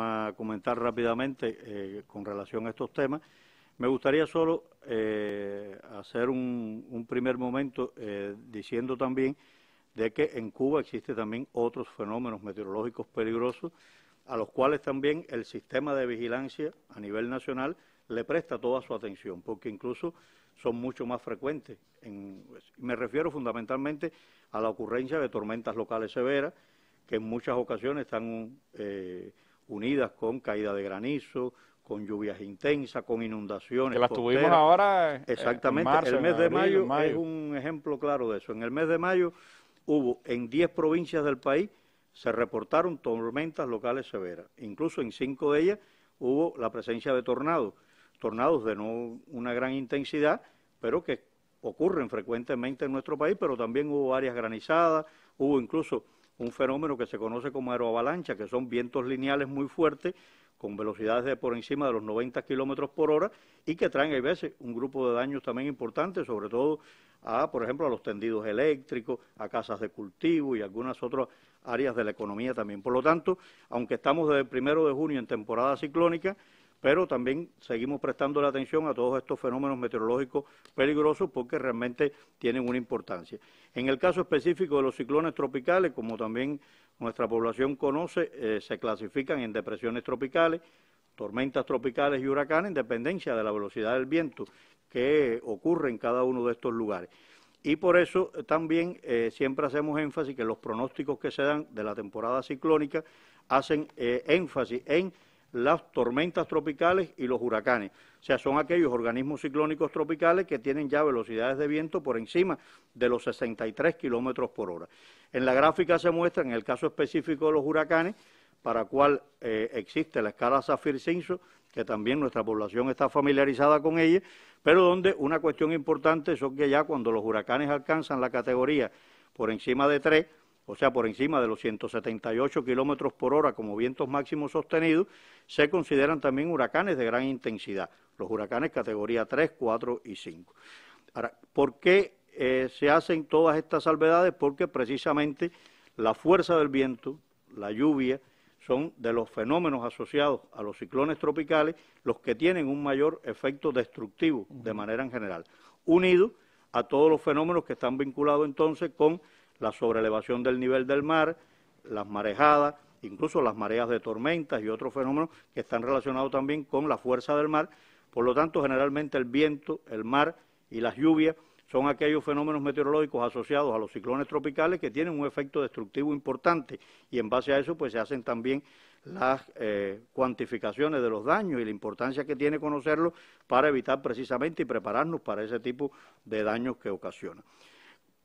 a comentar rápidamente eh, con relación a estos temas. Me gustaría solo eh, hacer un, primer momento eh, diciendo también de que en Cuba existe también otros fenómenos meteorológicos peligrosos a los cuales también el sistema de vigilancia a nivel nacional le presta toda su atención, porque incluso son mucho más frecuentes. Pues, me refiero fundamentalmente a la ocurrencia de tormentas locales severas, que en muchas ocasiones están unidas con caída de granizo, con lluvias intensas, con inundaciones. Que las tuvimos ahora. Eh, Exactamente, en el mes de mayo, es un ejemplo claro de eso. En el mes de mayo hubo en 10 provincias del país se reportaron tormentas locales severas. Incluso en cinco de ellas hubo la presencia de tornados, tornados de no una gran intensidad, pero que ocurren frecuentemente en nuestro país, pero también hubo áreas granizadas, hubo incluso un fenómeno que se conoce como aeroavalancha, que son vientos lineales muy fuertes con velocidades de por encima de los 90 kilómetros por hora y que traen, a veces, un grupo de daños también importantes, sobre todo a, por ejemplo, a los tendidos eléctricos, a casas de cultivo y algunas otras áreas de la economía también. Por lo tanto, aunque estamos desde el primero de junio en temporada ciclónica, pero también seguimos prestando la atención a todos estos fenómenos meteorológicos peligrosos porque realmente tienen una importancia. En el caso específico de los ciclones tropicales, como también nuestra población conoce, eh, se clasifican en depresiones tropicales, tormentas tropicales y huracanes, en dependencia de la velocidad del viento que ocurre en cada uno de estos lugares. Y por eso eh, también eh, siempre hacemos énfasis que los pronósticos que se dan de la temporada ciclónica hacen énfasis en las tormentas tropicales y los huracanes. O sea, son aquellos organismos ciclónicos tropicales que tienen ya velocidades de viento por encima de los 63 kilómetros por hora. En la gráfica se muestra, en el caso específico de los huracanes, para cual eh, existe la escala saffir Cinso, que también nuestra población está familiarizada con ella, pero donde una cuestión importante es que ya cuando los huracanes alcanzan la categoría por encima de 3, o sea, por encima de los 178 kilómetros por hora como vientos máximos sostenidos, se consideran también huracanes de gran intensidad, los huracanes categoría 3, 4 y 5. Ahora, ¿por qué eh, se hacen todas estas salvedades? Porque precisamente la fuerza del viento, la lluvia, son de los fenómenos asociados a los ciclones tropicales los que tienen un mayor efecto destructivo de manera en general, unido a todos los fenómenos que están vinculados entonces con la sobreelevación del nivel del mar, las marejadas, incluso las mareas de tormentas y otros fenómenos que están relacionados también con la fuerza del mar. Por lo tanto, generalmente el viento, el mar y las lluvias son aquellos fenómenos meteorológicos asociados a los ciclones tropicales que tienen un efecto destructivo importante y en base a eso pues se hacen también las eh, cuantificaciones de los daños y la importancia que tiene conocerlos para evitar precisamente y prepararnos para ese tipo de daños que ocasiona.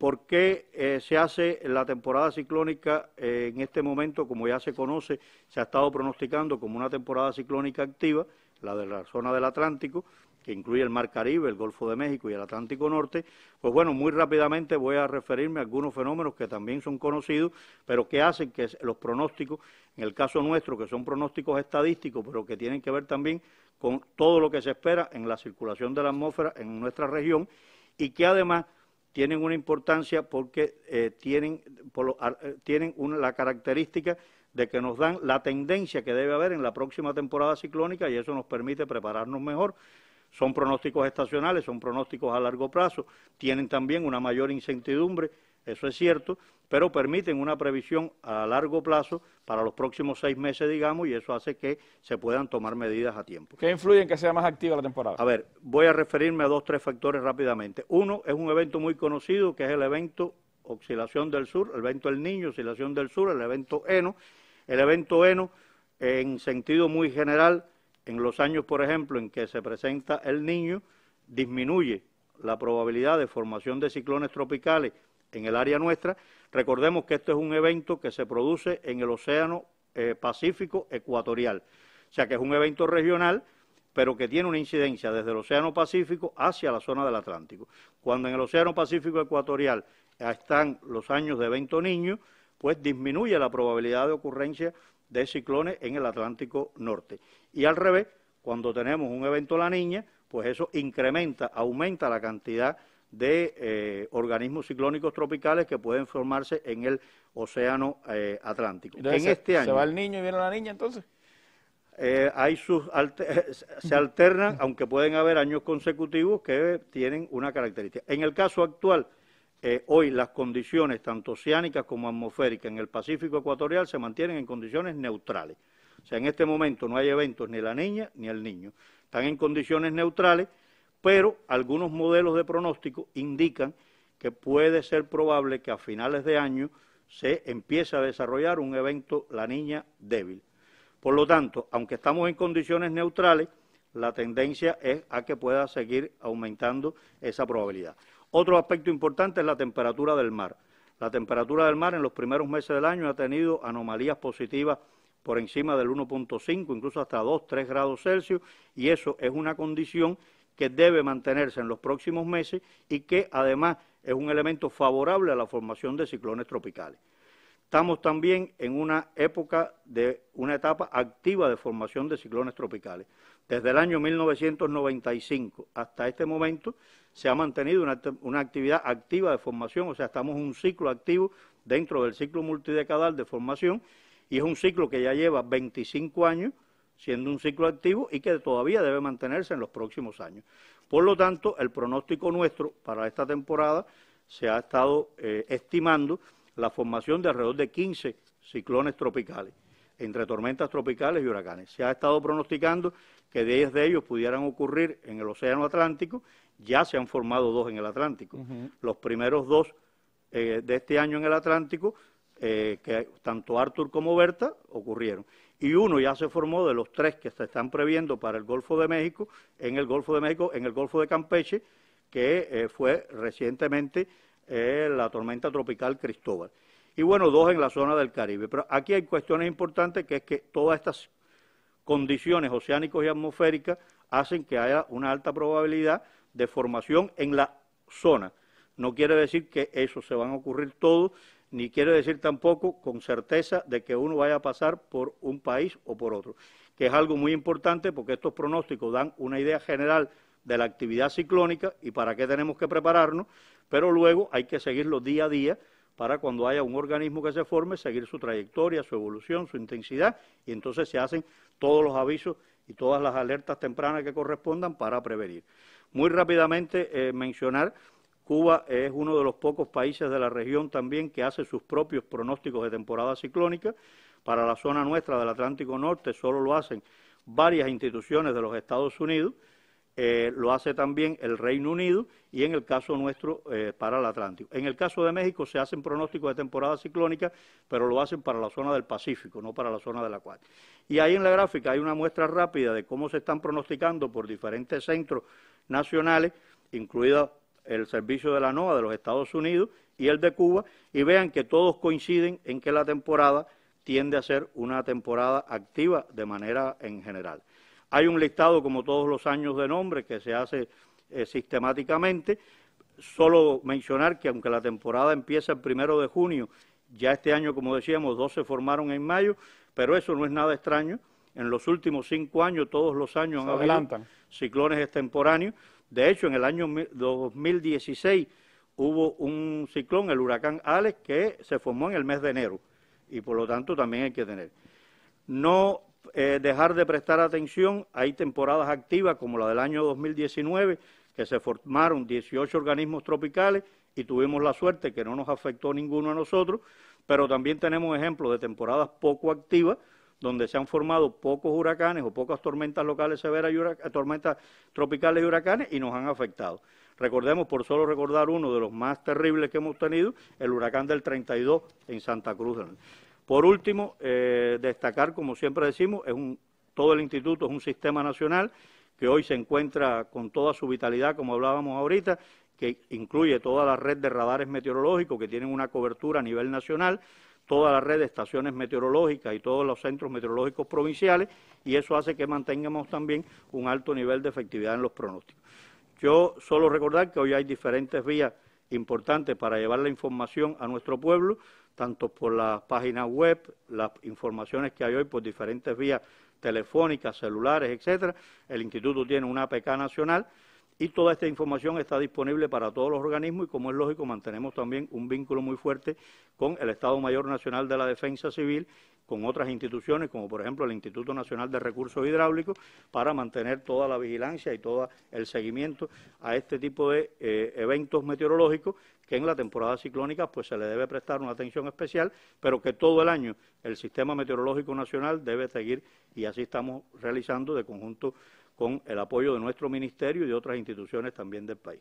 ¿Por qué eh, se hace la temporada ciclónica eh, en este momento, como ya se conoce, se ha estado pronosticando como una temporada ciclónica activa, la de la zona del Atlántico, que incluye el Mar Caribe, el Golfo de México y el Atlántico Norte? Pues bueno, muy rápidamente voy a referirme a algunos fenómenos que también son conocidos, pero que hacen que los pronósticos, en el caso nuestro, que son pronósticos estadísticos, pero que tienen que ver también con todo lo que se espera en la circulación de la atmósfera en nuestra región y que además tienen una importancia porque eh, tienen, eh, la característica de que nos dan la tendencia que debe haber en la próxima temporada ciclónica y eso nos permite prepararnos mejor. Son pronósticos estacionales, son pronósticos a largo plazo, tienen también una mayor incertidumbre eso es cierto, pero permiten una previsión a largo plazo para los próximos seis meses, digamos, y eso hace que se puedan tomar medidas a tiempo. ¿Qué influye en que sea más activa la temporada? A ver, voy a referirme a dos, tres factores rápidamente. Uno es un evento muy conocido, que es el evento Oscilación del Sur, el evento El Niño, Oscilación del Sur, el evento Eno. El evento Eno, en sentido muy general, en los años, por ejemplo, en que se presenta el Niño, disminuye la probabilidad de formación de ciclones tropicales en el área nuestra. Recordemos que esto es un evento que se produce en el Océano eh, Pacífico Ecuatorial, o sea que es un evento regional, pero que tiene una incidencia desde el Océano Pacífico hacia la zona del Atlántico. Cuando en el Océano Pacífico Ecuatorial están los años de evento niño, pues disminuye la probabilidad de ocurrencia de ciclones en el Atlántico Norte. Y al revés, cuando tenemos un evento la niña, pues eso incrementa, aumenta la cantidad de eh, organismos ciclónicos tropicales que pueden formarse en el Océano eh, Atlántico. en este se, año, ¿Se va el niño y viene la niña entonces? Eh, se alternan, aunque pueden haber años consecutivos que tienen una característica. En el caso actual, hoy las condiciones tanto oceánicas como atmosféricas en el Pacífico ecuatorial se mantienen en condiciones neutrales. O sea, en este momento no hay eventos ni la niña ni el niño. Están en condiciones neutrales pero algunos modelos de pronóstico indican que puede ser probable que a finales de año se empiece a desarrollar un evento La Niña débil. Por lo tanto, aunque estamos en condiciones neutrales, la tendencia es a que pueda seguir aumentando esa probabilidad. Otro aspecto importante es la temperatura del mar. La temperatura del mar en los primeros meses del año ha tenido anomalías positivas por encima del 1.5, incluso hasta 2, 3 grados Celsius, y eso es una condición que debe mantenerse en los próximos meses y que además es un elemento favorable a la formación de ciclones tropicales. Estamos también en una época de una etapa activa de formación de ciclones tropicales. Desde el año 1995 hasta este momento se ha mantenido una, una actividad activa de formación, o sea, estamos en un ciclo activo dentro del ciclo multidecadal de formación y es un ciclo que ya lleva 25 años siendo un ciclo activo y que todavía debe mantenerse en los próximos años. Por lo tanto, el pronóstico nuestro para esta temporada se ha estado eh, estimando la formación de alrededor de 15 ciclones tropicales, entre tormentas tropicales y huracanes. Se ha estado pronosticando que 10 de ellos pudieran ocurrir en el Océano Atlántico, ya se han formado dos en el Atlántico. Los primeros dos eh, de este año en el Atlántico, eh, que tanto Arthur como Berta ocurrieron y uno ya se formó de los tres que se están previendo para el Golfo de México, en el Golfo de México, en el Golfo de Campeche, que eh, fue recientemente eh, la tormenta tropical Cristóbal. Y bueno, dos en la zona del Caribe. Pero aquí hay cuestiones importantes, que es que todas estas condiciones oceánicas y atmosféricas hacen que haya una alta probabilidad de formación en la zona no quiere decir que eso se van a ocurrir todos, ni quiere decir tampoco con certeza de que uno vaya a pasar por un país o por otro, que es algo muy importante porque estos pronósticos dan una idea general de la actividad ciclónica y para qué tenemos que prepararnos, pero luego hay que seguirlo día a día para cuando haya un organismo que se forme, seguir su trayectoria, su evolución, su intensidad, y entonces se hacen todos los avisos y todas las alertas tempranas que correspondan para prevenir. Muy rápidamente eh, mencionar Cuba es uno de los pocos países de la región también que hace sus propios pronósticos de temporada ciclónica. Para la zona nuestra del Atlántico Norte solo lo hacen varias instituciones de los Estados Unidos, eh, lo hace también el Reino Unido y en el caso nuestro eh, para el Atlántico. En el caso de México se hacen pronósticos de temporada ciclónica, pero lo hacen para la zona del Pacífico, no para la zona del Acuario. Y ahí en la gráfica hay una muestra rápida de cómo se están pronosticando por diferentes centros nacionales, incluida el servicio de la NOAA de los Estados Unidos y el de Cuba y vean que todos coinciden en que la temporada tiende a ser una temporada activa de manera en general. Hay un listado, como todos los años, de nombre, que se hace eh, sistemáticamente. Solo mencionar que aunque la temporada empieza el primero de junio, ya este año, como decíamos, dos se formaron en mayo, pero eso no es nada extraño. En los últimos cinco años, todos los años han adelantan. ciclones extemporáneos. De hecho, en el año 2016 hubo un ciclón, el huracán Alex, que se formó en el mes de enero y por lo tanto también hay que tener. No eh, dejar de prestar atención, hay temporadas activas como la del año 2019, que se formaron 18 organismos tropicales y tuvimos la suerte que no nos afectó ninguno a nosotros, pero también tenemos ejemplos de temporadas poco activas donde se han formado pocos huracanes o pocas tormentas locales severas, y tormentas tropicales y huracanes, y nos han afectado. Recordemos, por solo recordar uno de los más terribles que hemos tenido, el huracán del 32 en Santa Cruz. Por último, eh, destacar, como siempre decimos, es un, todo el instituto es un sistema nacional que hoy se encuentra con toda su vitalidad, como hablábamos ahorita, que incluye toda la red de radares meteorológicos que tienen una cobertura a nivel nacional, toda la red de estaciones meteorológicas y todos los centros meteorológicos provinciales y eso hace que mantengamos también un alto nivel de efectividad en los pronósticos. Yo solo recordar que hoy hay diferentes vías importantes para llevar la información a nuestro pueblo, tanto por la página web, las informaciones que hay hoy por diferentes vías telefónicas, celulares, etcétera. El instituto tiene una APK nacional y toda esta información está disponible para todos los organismos y como es lógico mantenemos también un vínculo muy fuerte con el Estado Mayor Nacional de la Defensa Civil, con otras instituciones como por ejemplo el Instituto Nacional de Recursos Hidráulicos para mantener toda la vigilancia y todo el seguimiento a este tipo de eh, eventos meteorológicos que en la temporada ciclónica pues, se le debe prestar una atención especial, pero que todo el año el Sistema Meteorológico Nacional debe seguir y así estamos realizando de conjunto con el apoyo de nuestro ministerio y de otras instituciones también del país.